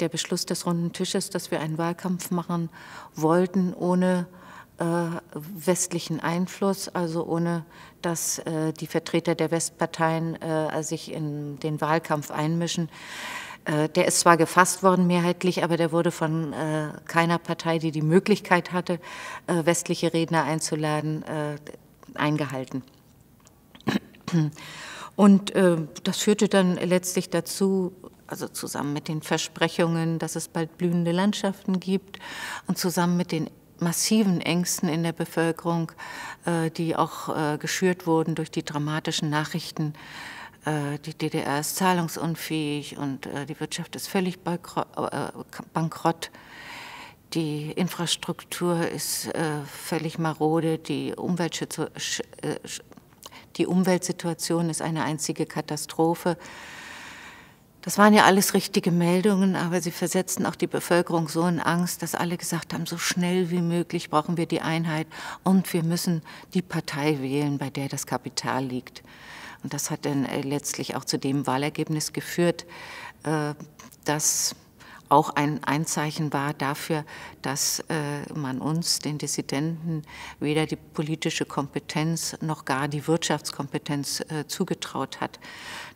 Der Beschluss des Runden Tisches, dass wir einen Wahlkampf machen wollten ohne äh, westlichen Einfluss, also ohne dass äh, die Vertreter der Westparteien äh, sich in den Wahlkampf einmischen, äh, der ist zwar gefasst worden mehrheitlich, aber der wurde von äh, keiner Partei, die die Möglichkeit hatte, äh, westliche Redner einzuladen, äh, eingehalten. Und äh, das führte dann letztlich dazu, also zusammen mit den Versprechungen, dass es bald blühende Landschaften gibt und zusammen mit den massiven Ängsten in der Bevölkerung, äh, die auch äh, geschürt wurden durch die dramatischen Nachrichten. Äh, die DDR ist zahlungsunfähig und die Wirtschaft ist völlig bankrott. Die Infrastruktur ist völlig marode, die, die Umweltsituation ist eine einzige Katastrophe. Das waren ja alles richtige Meldungen, aber sie versetzten auch die Bevölkerung so in Angst, dass alle gesagt haben, so schnell wie möglich brauchen wir die Einheit und wir müssen die Partei wählen, bei der das Kapital liegt. Und das hat dann äh, letztlich auch zu dem Wahlergebnis geführt, äh, dass auch ein Einzeichen war dafür, dass äh, man uns, den Dissidenten, weder die politische Kompetenz noch gar die Wirtschaftskompetenz äh, zugetraut hat.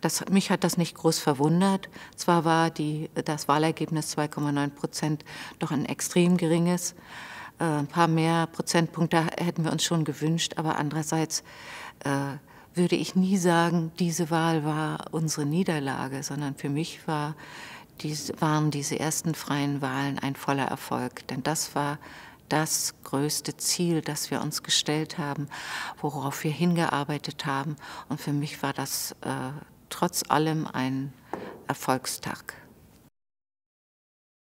Das, mich hat das nicht groß verwundert. Zwar war die, das Wahlergebnis 2,9 Prozent doch ein extrem geringes. Äh, ein paar mehr Prozentpunkte hätten wir uns schon gewünscht, aber andererseits äh, würde ich nie sagen, diese Wahl war unsere Niederlage, sondern für mich war dies waren diese ersten freien Wahlen ein voller Erfolg, denn das war das größte Ziel, das wir uns gestellt haben, worauf wir hingearbeitet haben. Und für mich war das äh, trotz allem ein Erfolgstag.